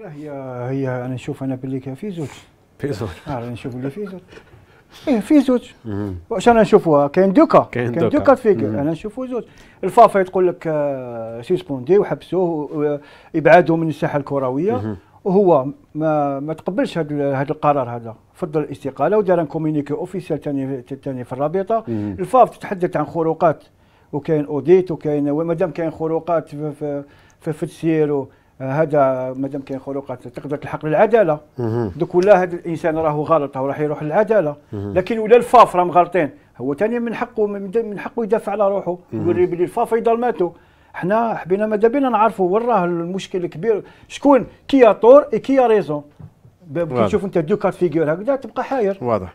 لا هي هي انا نشوف انا باللي كان في زوج في زوج آه، انا نشوف اللي في زوج ايه في زوج واش انا نشوفوها كاين دوكا كاين دوكا فيكر انا نشوفو زوج الفافا تقول لك آه، سيسبوندي وحبسوه ابعاده من الساحه الكرويه وهو ما ما تقبلش هذا القرار هذا فضل الاستقاله ودار كومينيكي اوفيسيال ثاني ثاني في الرابطه الفاف تتحدث عن خروقات وكاين اوديت وكاين مادام كاين خروقات في, في, في, في السير هذا مادام كاين خروقات تقدر تلحق للعداله دوك ولا هذا الانسان راهو غلط راهو راح يروح للعداله لكن ولا الفاف راهم غالطين هو ثاني من حقه من حقه يدافع على روحه يقول بلي الفاف ظلماته حنا حبينا ماذا بينا نعرفوا وين راه المشكل الكبير شكون كي طور كي ريزون كي تشوف انت دو كات فيغور هكذا تبقى حاير واضح